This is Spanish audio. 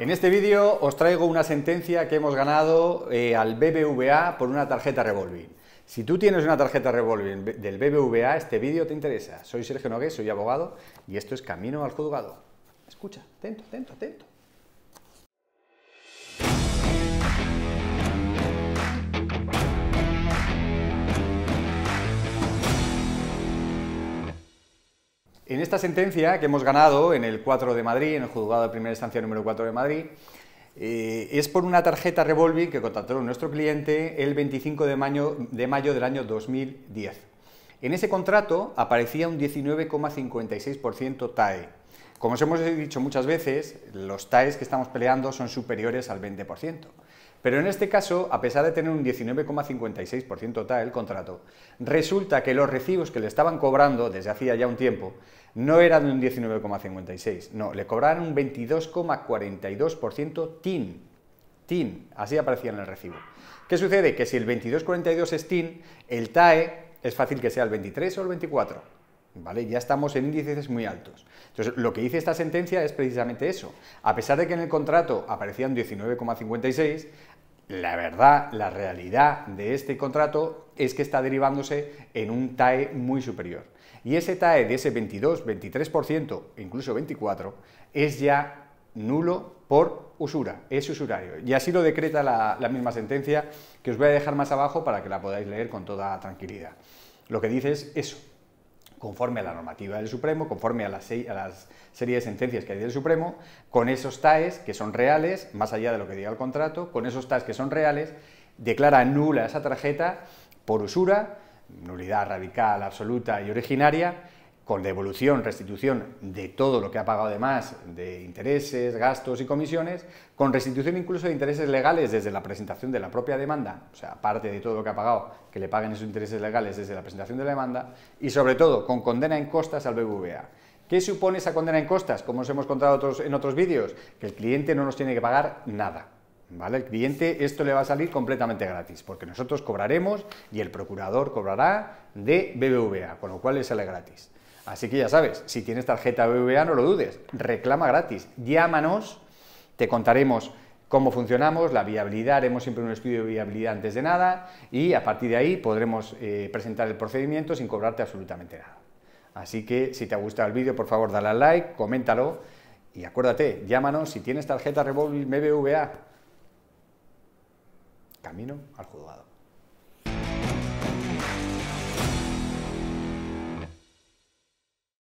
En este vídeo os traigo una sentencia que hemos ganado eh, al BBVA por una tarjeta revolving. Si tú tienes una tarjeta revolving del BBVA, este vídeo te interesa. Soy Sergio Nogués, soy abogado y esto es Camino al Juzgado. Escucha, atento, atento, atento. En esta sentencia que hemos ganado en el 4 de Madrid, en el juzgado de primera instancia número 4 de Madrid, eh, es por una tarjeta revolving que contrató nuestro cliente el 25 de mayo, de mayo del año 2010. En ese contrato aparecía un 19,56% TAE. Como os hemos dicho muchas veces, los TAEs que estamos peleando son superiores al 20%. Pero en este caso, a pesar de tener un 19,56% TAE el contrato, resulta que los recibos que le estaban cobrando desde hacía ya un tiempo no eran de un 19,56%, no, le cobraron un 22,42% TIN. TIN, así aparecía en el recibo. ¿Qué sucede? Que si el 22,42 es TIN, el TAE es fácil que sea el 23 o el 24. ¿Vale? Ya estamos en índices muy altos. Entonces, lo que dice esta sentencia es precisamente eso. A pesar de que en el contrato aparecían 19,56, la verdad, la realidad de este contrato es que está derivándose en un TAE muy superior. Y ese TAE de ese 22, 23%, incluso 24, es ya nulo por usura, es usurario. Y así lo decreta la misma sentencia que os voy a dejar más abajo para que la podáis leer con toda tranquilidad. Lo que dice es eso, conforme a la normativa del Supremo, conforme a las, series serie de sentencias que hay del Supremo, con esos TAEs que son reales, más allá de lo que diga el contrato, con esos TAEs que son reales, declara nula esa tarjeta por usura, nulidad radical, absoluta y originaria, con devolución, restitución de todo lo que ha pagado además de intereses, gastos y comisiones, con restitución incluso de intereses legales desde la presentación de la propia demanda, o sea, aparte de todo lo que ha pagado, que le paguen esos intereses legales desde la presentación de la demanda, y sobre todo con condena en costas al BBVA. ¿Qué supone esa condena en costas? Como os hemos contado en otros vídeos, que el cliente no nos tiene que pagar nada. ¿Vale? El cliente esto le va a salir completamente gratis, porque nosotros cobraremos y el procurador cobrará de BBVA, con lo cual le sale gratis. Así que ya sabes, si tienes tarjeta BBVA no lo dudes, reclama gratis, llámanos, te contaremos cómo funcionamos, la viabilidad, haremos siempre un estudio de viabilidad antes de nada y a partir de ahí podremos eh, presentar el procedimiento sin cobrarte absolutamente nada. Así que si te ha gustado el vídeo, por favor, dale al like, coméntalo y acuérdate, llámanos si tienes tarjeta Revolving BBVA. Camino al juzgado.